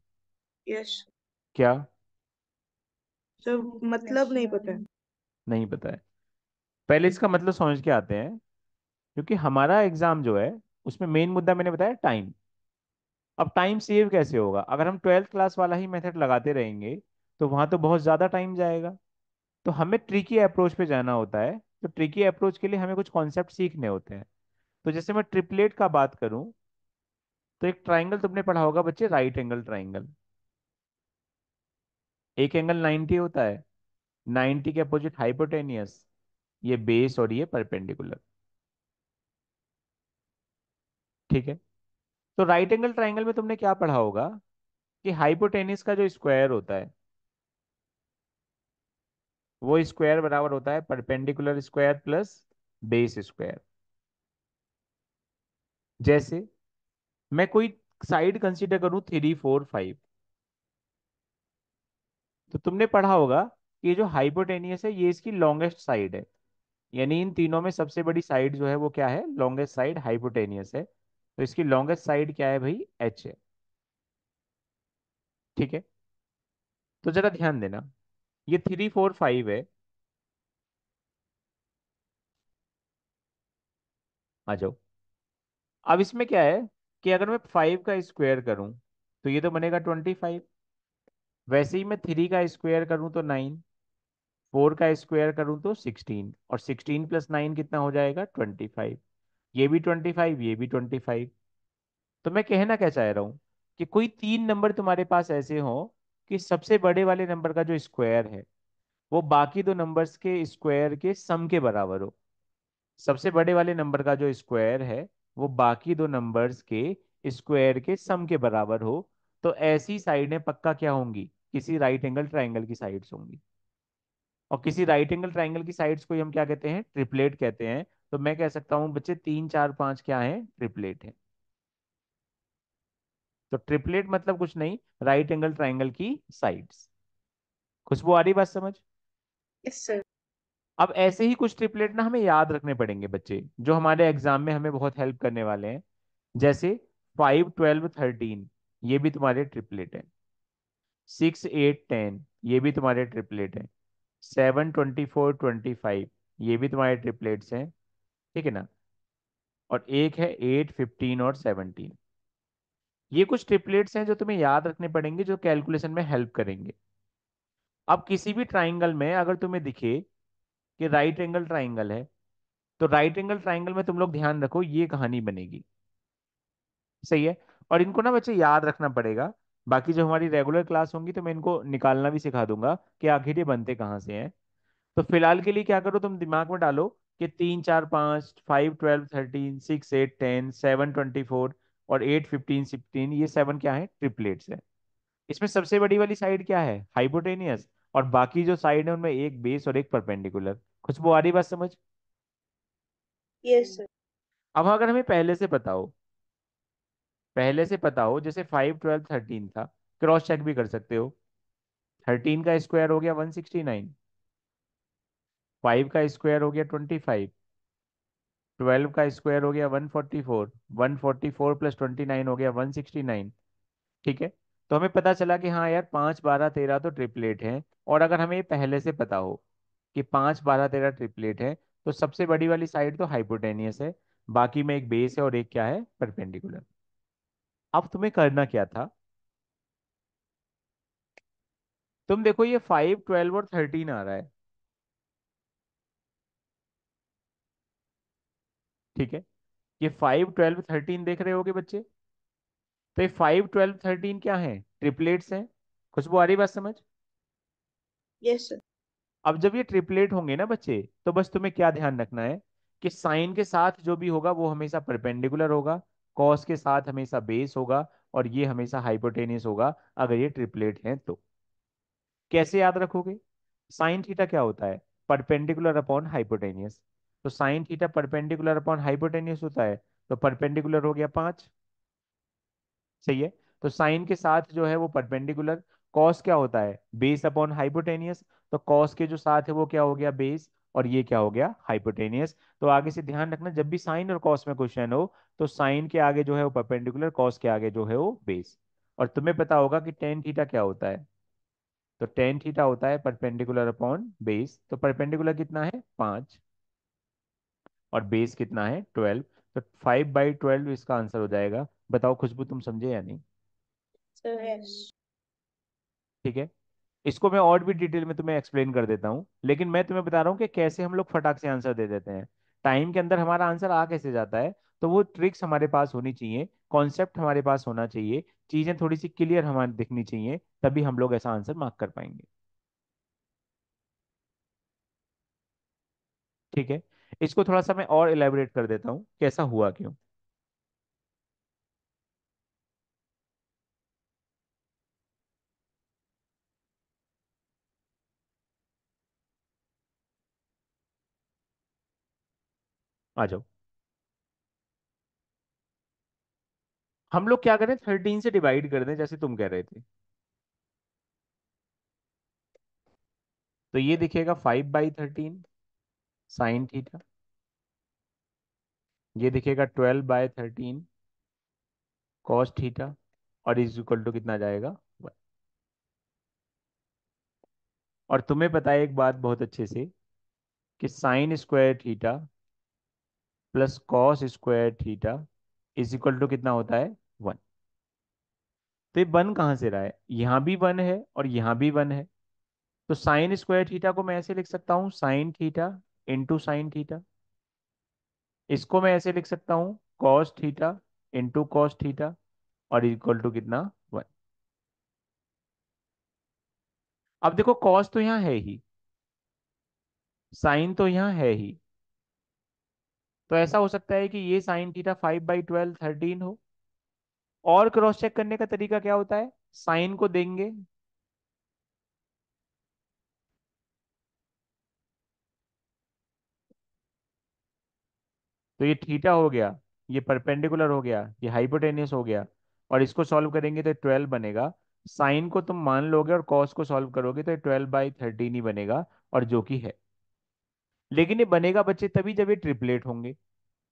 यस yes. क्या तो मतलब नहीं पता है नहीं पता है पहले इसका मतलब समझ के आते हैं क्योंकि हमारा एग्जाम जो है उसमें मेन मुद्दा मैंने बताया टाइम अब टाइम सेव कैसे होगा अगर हम ट्वेल्थ क्लास वाला ही मेथड लगाते रहेंगे तो वहाँ तो बहुत ज़्यादा टाइम जाएगा तो हमें ट्रिकी अप्रोच पे जाना होता है तो ट्रिकी अप्रोच के लिए हमें कुछ कॉन्सेप्ट सीखने होते हैं तो जैसे मैं ट्रिपलेट का बात करूं तो एक ट्राइंगल तुमने पढ़ा होगा बच्चे राइट एंगल ट्राइंगल एक एंगल नाइन्टी होता है नाइन्टी के अपोजिट हाइपोटेनियस ये बेस और ये परपेंडिकुलर ठीक है तो राइट एंगल ट्राइंगल में तुमने क्या पढ़ा होगा कि हाइपोटेनिस का जो स्क्वायर होता है वो स्क्वायर बराबर होता है perpendicular square plus base square जैसे मैं कोई साइड कंसीडर करूं थ्री फोर फाइव तो तुमने पढ़ा होगा कि जो हाइपोटेनियस है ये इसकी लॉन्गेस्ट साइड है यानी इन तीनों में सबसे बड़ी साइड जो है वो क्या है लॉन्गेस्ट साइड हाइपोटेनियस है तो इसकी लॉन्गेस्ट साइड क्या है भाई एच है ठीक है तो जरा ध्यान देना ये थ्री फोर फाइव है आ जाओ अब इसमें क्या है कि अगर मैं फाइव का स्क्वायर करूं तो ये तो बनेगा ट्वेंटी फाइव वैसे ही मैं थ्री का स्क्वायर करूं तो नाइन फोर का स्क्वायर करूं तो सिक्सटीन और सिक्सटीन प्लस नाइन कितना हो जाएगा ट्वेंटी फाइव ये भी ट्वेंटी फाइव ये भी ट्वेंटी फाइव तो मैं कहना क्या चाह रहा हूँ कि कोई तीन नंबर तुम्हारे पास ऐसे हो कि सबसे बड़े वाले नंबर का जो स्क्वायर है वो बाकी दो नंबर्स के स्क्वायर के सम के बराबर हो सबसे बड़े वाले नंबर का जो स्क्वायर है वो बाकी दो नंबर्स के स्क्वायर के सम के बराबर हो तो ऐसी साइडें पक्का क्या होंगी किसी राइट एंगल ट्राइंगल की साइड्स होंगी और किसी राइट एंगल ट्राइंगल की साइड्स को हम क्या कहते हैं ट्रिपलेट कहते हैं तो मैं कह सकता हूं बच्चे तीन चार पांच क्या है ट्रिपलेट है तो ट्रिपलेट मतलब कुछ नहीं राइट एंगल ट्राइंगल की साइड्स खुशबू आ रही बात समझ yes, अब ऐसे ही कुछ ट्रिपलेट ना हमें याद रखने पड़ेंगे बच्चे जो हमारे एग्जाम में हमें बहुत हेल्प करने वाले हैं जैसे फाइव ट्वेल्व थर्टीन ये भी तुम्हारे ट्रिपलेट है सिक्स एट टेन ये भी तुम्हारे ट्रिपलेट है seven twenty four twenty five ये भी तुम्हारे ट्रिपलेट्स हैं ठीक है ना और एक है एट फिफ्टीन और सेवनटीन ये कुछ ट्रिपलेट्स हैं जो तुम्हें याद रखने पड़ेंगे जो कैलकुलेशन में हेल्प करेंगे अब किसी भी ट्राइंगल में अगर तुम्हें दिखे कि राइट एंगल ट्राइंगल है तो राइट एंगल ट्राइंगल में तुम लोग ध्यान रखो ये कहानी बनेगी सही है और इनको ना बच्चे याद रखना पड़ेगा बाकी जो हमारी रेगुलर क्लास होंगी तो मैं इनको निकालना भी सिखा दूंगा कि आखिर ये बनते कहाँ से हैं तो फिलहाल के लिए क्या करो तुम दिमाग में डालो कि तीन चार पाँच five twelve thirteen six eight ten seven twenty four और एट फिफ्टीन सिक्सटीन ये सेवन क्या है ट्रिपलेट्स है इसमें सबसे बड़ी वाली साइड क्या है हाइपोटेनियस और बाकी जो साइड है उनमें एक बेस और एक परपेंडिकुलर खुशबू आ रही बात समझ यस yes, अब अगर हमें पहले से पता हो पहले से पता हो जैसे फाइव ट्वेल्व थर्टीन था क्रॉस चेक भी कर सकते हो थर्टीन का स्क्वायर हो गया वन सिक्सटी नाइन फाइव का स्क्वायर हो गया ट्वेंटी फाइव ट्वेल्व का स्क्वायर हो गया one forty four one forty four plus twenty nine हो गया वन सिक्सटी नाइन ठीक है तो हमें पता चला कि हाँ यार पाँच बारह तेरह तो ट्रिपलेट है और अगर हमें पहले से पता हो कि पाँच बारह तेरह ट्रिपलेट है तो सबसे बड़ी वाली साइड तो हाइपोटेनियस है बाकी में एक बेस है और एक क्या है परपेंडिकुलर अब तुम्हें करना क्या था तुम देखो ये फाइव ट्वेल्व और थर्टीन आ रहा है ठीक है ये फाइव ट्वेल्व थर्टीन देख रहे होगे बच्चे तो ये फाइव ट्वेल्व थर्टीन क्या है ट्रिपलेट्स हैं खुशबू आ रही बात समझ यस सर अब जब ये ट्रिपलेट होंगे ना बच्चे तो बस तुम्हें क्या ध्यान रखना है कि साइन के साथ जो भी होगा वो हमेशा परपेंडिकुलर होगा कॉस के साथ हमेशा बेस होगा और ये हमेशा हाइपोटेनियस होगा अगर ये ट्रिपलेट है तो कैसे याद रखोगे साइन थीटा क्या होता है परपेंडिकुलर अपॉन हाइपोटेनियस तो sine theta perpendicular upon hypotenuse होता है तो परपेंडिकुलर हो गया पांच सही है तो साइन के साथ जो है वो परपेंडिकुलर कॉस क्या होता है बेस अपॉन हाइपोटेनियस तो कॉस के जो साथ है वो क्या हो गया बेस और ये क्या हो गया हाइपोटेनियस तो आगे से ध्यान रखना जब भी साइन और कॉस में क्वेश्चन हो तो साइन के आगे जो है वो परपेंडिकुलर कॉस के आगे जो है वो बेस और तुम्हें पता होगा कि टेन थीटा क्या होता है तो टेन थीटा होता है परपेंडिकुलर अपॉन बेस तो परपेंडिकुलर कितना है पांच और बेस कितना है ट्वेल्व तो फाइव बाई ट्वेल्व इसका आंसर हो जाएगा बताओ खुशबू तुम समझे या नहीं ठीक है इसको मैं और भी डिटेल में तुम्हें एक्सप्लेन कर देता हूँ लेकिन मैं तुम्हें बता रहा हूँ कि कैसे हम लोग फटाक से आंसर दे देते हैं टाइम के अंदर हमारा आंसर आ कैसे जाता है तो वो ट्रिक्स हमारे पास होनी चाहिए कॉन्सेप्ट हमारे पास होना चाहिए चीजें थोड़ी सी क्लियर हमारे दिखनी चाहिए तभी हम लोग ऐसा आंसर मार्क कर पाएंगे ठीक है इसको थोड़ा सा मैं और इलेबोरेट कर देता हूं कैसा हुआ क्यों आ जाओ हम लोग क्या करें थर्टीन से डिवाइड कर दें जैसे तुम कह रहे थे तो ये दिखेगा five by thirteen sine theta ये दिखेगा twelve by thirteen cos theta और इज इक्वल टू कितना जाएगा और तुम्हें पता है एक बात बहुत अच्छे से कि sine square theta plus cos square theta is equal to कितना होता है वन तो ये वन कहाँ से रहा है यहाँ भी वन है और यहाँ भी वन है तो साइन स्क्वायर थीटा को मैं ऐसे लिख सकता हूँ sine theta into sine theta इसको मैं ऐसे लिख सकता हूं cos theta into cos theta और इक्वल टू कितना वन अब देखो कॉस तो यहां है ही साइन तो यहां है ही तो ऐसा हो सकता है कि ये sine theta five by twelve thirteen हो और क्रॉस चेक करने का तरीका क्या होता है साइन को देंगे तो ये थीटा हो गया ये परपेंडिकुलर हो गया ये हाइपोटेनियस हो गया और इसको सॉल्व करेंगे तो ट्वेल्व बनेगा साइन को तुम मान लोगे और कॉस को सॉल्व करोगे तो ट्वेल्व बाई थर्टीन ही बनेगा और जो कि है लेकिन ये बनेगा बच्चे तभी जब ये ट्रिपलेट होंगे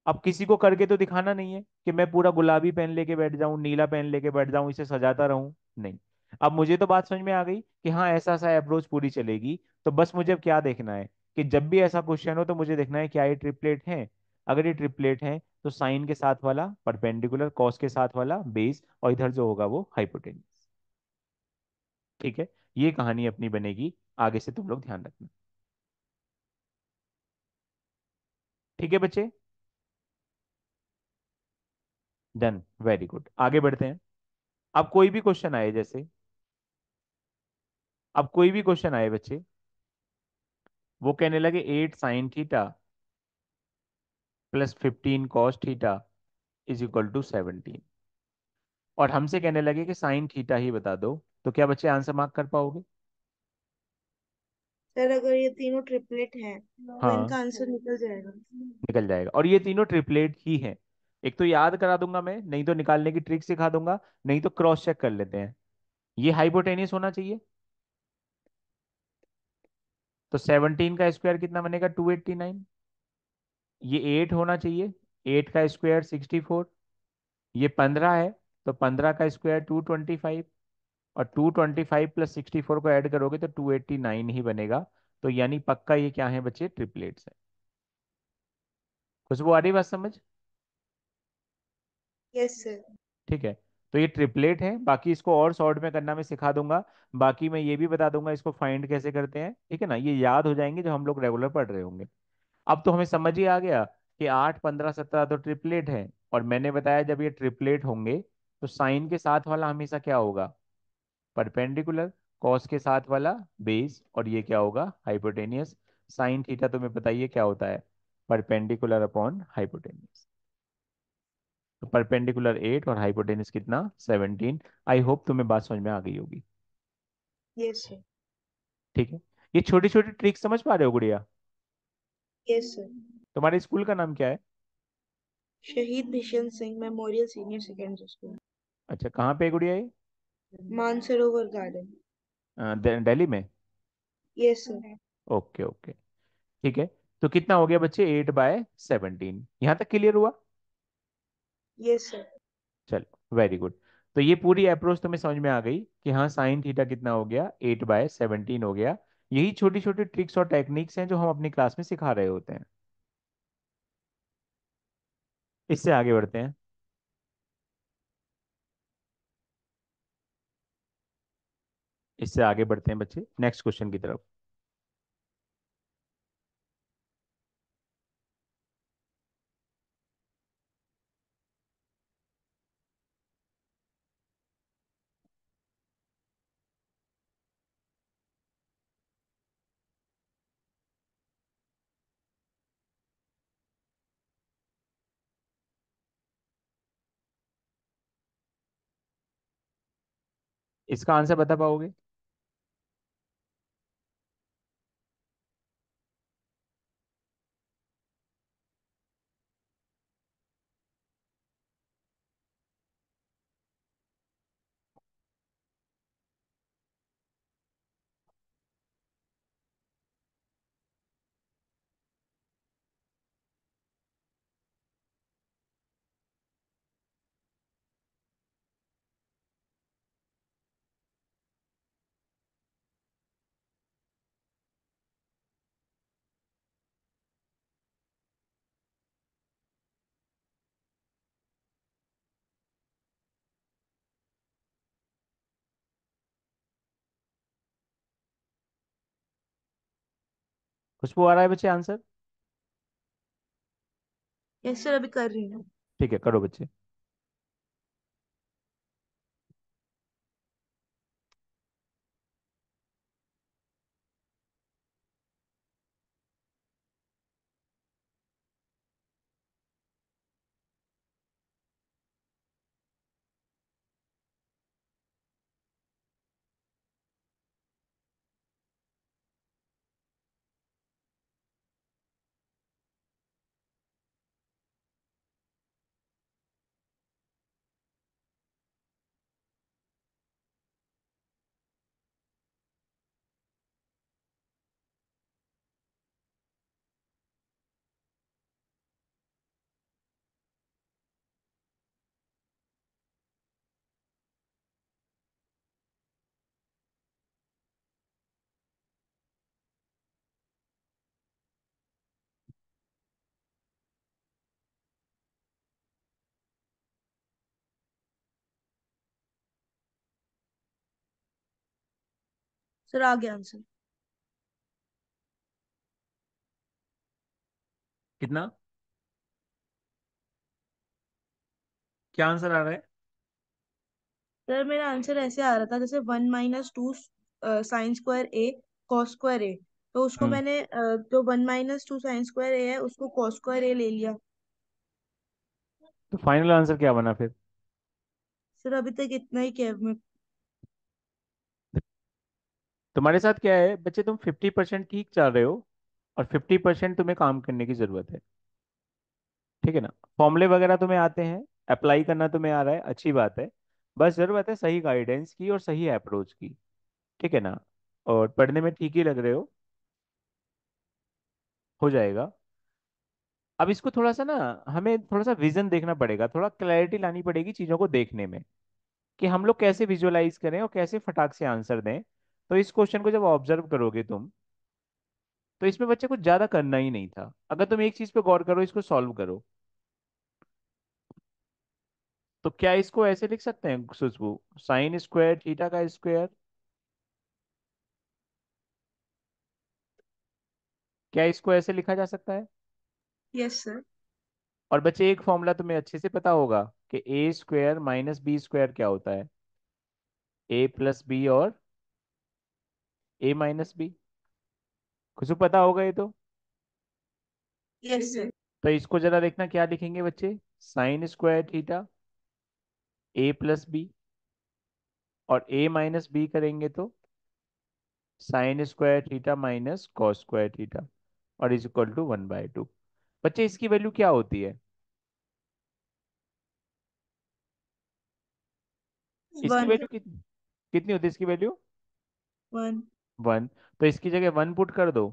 अब किसी को करके तो दिखाना नहीं है कि मैं पूरा गुलाबी पेन लेके बैठ जाऊं नीला पेन लेके बैठ जाऊं इसे सजाता रहूं नहीं अब मुझे तो बात समझ में आ गई कि हाँ ऐसा ऐसा अप्रोच पूरी चलेगी तो बस मुझे अब क्या देखना है कि जब भी ऐसा क्वेश्चन हो तो मुझे देखना है क्या ये ट्रिपलेट है अगर ये ट्रिपलेट है तो साइन के साथ वाला परपेंडिकुलर कॉस के साथ वाला बेस और इधर जो होगा वो हाइपोटेनियस ठीक है ये कहानी अपनी बनेगी आगे से तुम लोग ध्यान रखना ठीक है बच्चे डन वेरी गुड आगे बढ़ते हैं अब कोई भी क्वेश्चन आए जैसे अब कोई भी क्वेश्चन आए बच्चे वो कहने लगे eight sine theta plus fifteen cos theta is equal to seventeen और हमसे कहने लगे कि साइन थीटा ही बता दो तो क्या बच्चे आंसर मार्क कर पाओगे सर अगर ये तीनों ट्रिपलेट हैं तो हाँ इनका आंसर निकल जाएगा निकल जाएगा और ये तीनों ट्रिपलेट ही हैं एक तो याद करा दूंगा मैं नहीं तो निकालने की ट्रिक सिखा दूंगा नहीं तो क्रॉस चेक कर लेते हैं ये हाइपोटेनियस होना चाहिए तो सेवनटीन का स्क्वायर कितना बनेगा टू एट्टी नाइन ये एट होना चाहिए एट का स्क्वायर सिक्सटी फोर ये पंद्रह है तो पंद्रह का स्क्वायर टू ट्वेंटी फाइव और two twenty five plus sixty four को ऐड करोगे तो टू एट्टी नाइन ही बनेगा तो यानी पक्का ये क्या है बच्चे ट्रिपलेट्स है खुशबू आ रही बात समझ यस yes, ठीक है तो ये ट्रिपलेट है बाकी इसको और शॉर्ट में करना मैं सिखा दूंगा बाकी मैं ये भी बता दूंगा इसको फाइंड कैसे करते हैं ठीक है ना ये याद हो जाएंगे जो हम लोग रेगुलर पढ़ रहे होंगे अब तो हमें समझ ही आ गया कि आठ पंद्रह सत्रह तो ट्रिपलेट है और मैंने बताया जब ये ट्रिपलेट होंगे तो साइन के साथ वाला हमेशा क्या होगा परपेंडिकुलर कॉस के साथ वाला बेस और ये क्या होगा हाइपोटेनियस साइन थीटा मैं बताइए क्या होता है परपेंडिकुलर अपॉन हाइपोटेनियस तो परपेंडिकुलर एट और हाइपोटेनियस कितना सेवनटीन आई होप तुम्हें बात समझ में आ गई होगी यस yes, ठीक है ये छोटी छोटी ट्रिक समझ पा रहे हो गुड़िया यस सर तुम्हारे स्कूल का नाम क्या है Shaheed Bhishan Singh memorial senior secondary school अच्छा कहाँ पे गुड़िया है मानसरोवर गार्डन दिल्ली में यस सर ओके ओके ठीक है तो कितना हो गया बच्चे एट बाय सेवनटीन यहाँ तक क्लियर हुआ यस सर चलो वेरी गुड तो ये पूरी अप्रोच तुम्हें समझ में आ गई कि हाँ साइन थीटा कितना हो गया एट बाय सेवनटीन हो गया यही छोटी छोटी ट्रिक्स और टेक्निक्स हैं जो हम अपनी क्लास में सिखा रहे होते हैं इससे आगे बढ़ते हैं इससे आगे बढ़ते हैं बच्चे नेक्स्ट क्वेश्चन की तरफ इसका आंसर बता पाओगे खुशबू आ रहा है बच्चे आंसर यस सर अभी कर रही हूँ ठीक है करो बच्चे सर आ गया आंसर कितना क्या आंसर आ रहा है सर मेरा आंसर ऐसे आ रहा था जैसे one minus two sine square A cos square A तो उसको हम्म। मैंने जो one minus two sine square A है उसको कॉस स्क्वायर ए ले लिया तो फाइनल आंसर क्या बना फिर सर अभी तक इतना ही किया तुम्हारे साथ क्या है बच्चे तुम फिफ्टी परसेंट ठीक चल रहे हो और फिफ्टी परसेंट तुम्हें काम करने की जरूरत है ठीक है ना फॉर्मले वगैरह तुम्हें आते हैं अप्लाई करना तुम्हें आ रहा है अच्छी बात है बस जरूरत है सही गाइडेंस की और सही अप्रोच की ठीक है ना और पढ़ने में ठीक ही लग रहे हो हो जाएगा अब इसको थोड़ा सा ना हमें थोड़ा सा विजन देखना पड़ेगा थोड़ा क्लैरिटी लानी पड़ेगी चीज़ों को देखने में कि हम लोग कैसे विजुअलाइज करें और कैसे फटाक से आंसर दें तो इस क्वेश्चन को जब ऑब्जर्व करोगे तुम तो इसमें बच्चे कुछ ज्यादा करना ही नहीं था अगर तुम एक चीज पे गौर करो इसको सॉल्व करो तो क्या इसको ऐसे लिख सकते हैं खुशबू साइन स्क्वायर थीटा का स्क्वायर क्या इसको ऐसे लिखा जा सकता है यस yes, सर और बच्चे एक फॉर्मूला तुम्हें अच्छे से पता होगा कि A square minus B square क्या होता है ए प्लस बी और ए माइनस बी खुशबू पता होगा ये तो यस yes, तो इसको जरा देखना क्या लिखेंगे बच्चे sine square theta A plus B और ए माइनस बी करेंगे तो sine square theta minus cos square theta और is equal to one by two बच्चे इसकी वैल्यू क्या होती है इसकी वैल्यू कितनी कितनी होती है इसकी वैल्यू वन वन तो इसकी जगह वन पुट कर दो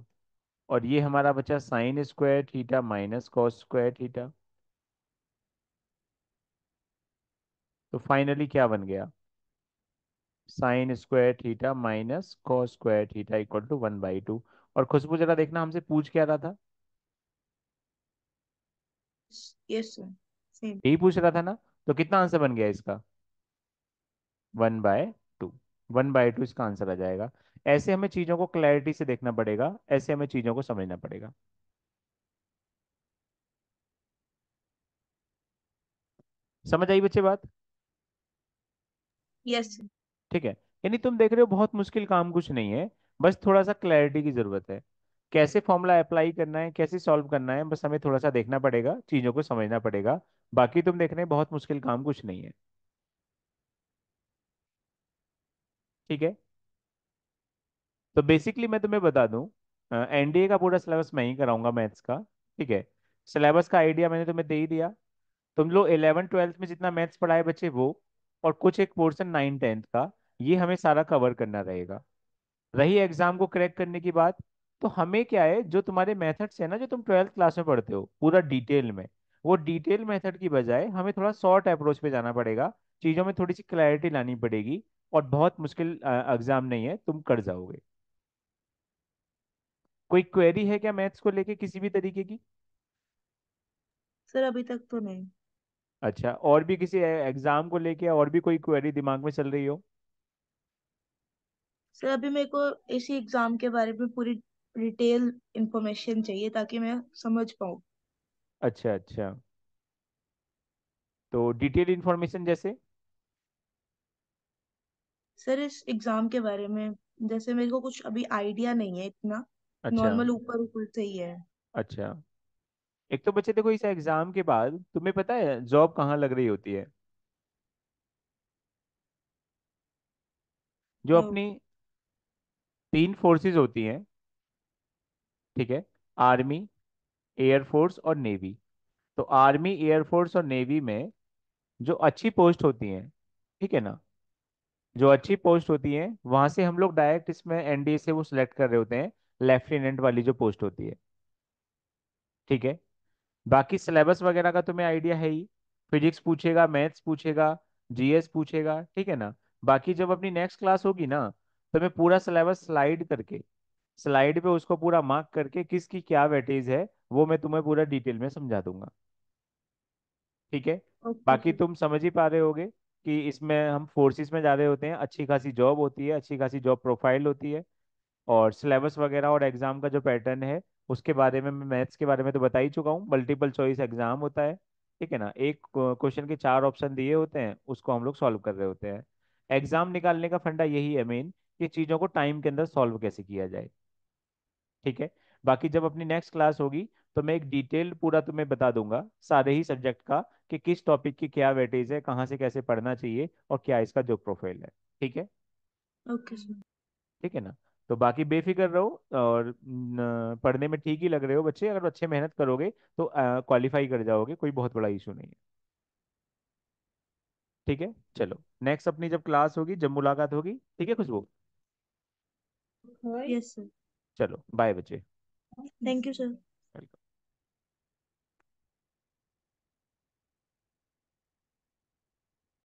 और ये हमारा बचा sine square theta minus cos square theta तो फाइनली क्या बन गया sine square theta minus cos square theta equal to one by two और खुशबू जरा देखना हमसे पूछ क्या रहा था यस यही पूछ रहा था ना तो कितना आंसर बन गया इसका one by two one by two इसका आंसर आ जाएगा ऐसे हमें चीज़ों को क्लैरिटी से देखना पड़ेगा ऐसे हमें चीज़ों को समझना पड़ेगा समझ आई बच्चे बात यस yes. ठीक है यानी तुम देख रहे हो बहुत मुश्किल काम कुछ नहीं है बस थोड़ा सा क्लैरिटी की ज़रूरत है कैसे फॉर्मूला अप्लाई करना है कैसे सॉल्व करना है बस हमें थोड़ा सा देखना पड़ेगा चीज़ों को समझना पड़ेगा बाकी तुम देख रहे हैं बहुत मुश्किल काम कुछ नहीं है ठीक है तो बेसिकली मैं तुम्हें बता दूं एनडीए का पूरा सिलेबस मैं ही कराऊंगा मैथ्स का ठीक है सिलेबस का आइडिया मैंने तुम्हें दे ही दिया तुम लोग इलेवन ट्वेल्थ में जितना मैथ्स पढ़ाए बच्चे वो और कुछ एक पोर्सन नाइन टेंथ का ये हमें सारा कवर करना रहेगा रही एग्जाम को क्रैक करने की बात तो हमें क्या है जो तुम्हारे मेथड्स है ना जो तुम ट्वेल्थ क्लास में पढ़ते हो पूरा डिटेल में वो डिटेल मेथड की बजाय हमें थोड़ा शॉर्ट अप्रोच पे जाना पड़ेगा चीज़ों में थोड़ी सी क्लैरिटी लानी पड़ेगी और बहुत मुश्किल एग्जाम नहीं है तुम कर जाओगे कोई क्वेरी है क्या मैथ्स को लेके किसी भी तरीके की सर अभी तक तो नहीं अच्छा और भी किसी एग्जाम को लेके और भी कोई क्वेरी दिमाग में चल रही हो सर अभी मेरे को इसी एग्जाम के बारे में पूरी डिटेल इंफॉर्मेशन चाहिए ताकि मैं समझ पाऊँ अच्छा अच्छा तो डिटेल इंफॉर्मेशन जैसे सर इस एग्जाम के बारे में जैसे मेरे को कुछ अभी आइडिया नहीं है इतना अच्छा नॉर्मल ऊपर ऊपर से ही है अच्छा एक तो बच्चे देखो इस एग्जाम के बाद तुम्हें पता है जॉब कहाँ लग रही होती है जो अपनी तीन फोर्सेस होती हैं ठीक है आर्मी एयरफोर्स और नेवी तो आर्मी एयरफोर्स और नेवी में जो अच्छी पोस्ट होती हैं ठीक है ना जो अच्छी पोस्ट होती हैं वहाँ से हम लोग डायरेक्ट इसमें एनडीए से वो सिलेक्ट कर रहे होते हैं लेफ्टिनेंट वाली जो पोस्ट होती है ठीक है बाकी सिलेबस वगैरह का तुम्हें आइडिया है ही फिजिक्स पूछेगा मैथ्स पूछेगा जीएस पूछेगा ठीक है ना बाकी जब अपनी नेक्स्ट क्लास होगी ना तो मैं पूरा सिलेबस स्लाइड करके स्लाइड पे उसको पूरा मार्क करके किसकी क्या वेटेज है वो मैं तुम्हें पूरा डिटेल में समझा दूंगा ठीक है okay. बाकी तुम समझ ही पा रहे होगे कि इसमें हम फोर्सेस में जा रहे होते हैं अच्छी खासी जॉब होती है अच्छी खासी जॉब प्रोफाइल होती है और सिलेबस वगैरह और एग्ज़ाम का जो पैटर्न है उसके बारे में मैं मैथ्स के बारे में तो बता ही चुका हूँ मल्टीपल चॉइस एग्ज़ाम होता है ठीक है ना एक क्वेश्चन के चार ऑप्शन दिए होते हैं उसको हम लोग सॉल्व कर रहे होते हैं एग्ज़ाम निकालने का फंडा यही है मेन कि चीज़ों को टाइम के अंदर सॉल्व कैसे किया जाए ठीक है बाकी जब अपनी नेक्स्ट क्लास होगी तो मैं एक डिटेल पूरा तुम्हें बता दूंगा सारे ही सब्जेक्ट का कि किस टॉपिक की क्या वेटेज है कहाँ से कैसे पढ़ना चाहिए और क्या इसका जो प्रोफाइल है ठीक है ओके okay, सर ठीक है ना तो बाकी बेफिक्र रहो और पढ़ने में ठीक ही लग रहे हो बच्चे अगर अच्छे मेहनत करोगे तो क्वालिफाई कर जाओगे कोई बहुत बड़ा इशू नहीं है ठीक है चलो नेक्स्ट अपनी जब क्लास होगी जब मुलाकात होगी ठीक है खुशबू यस सर चलो बाय बच्चे थैंक यू सर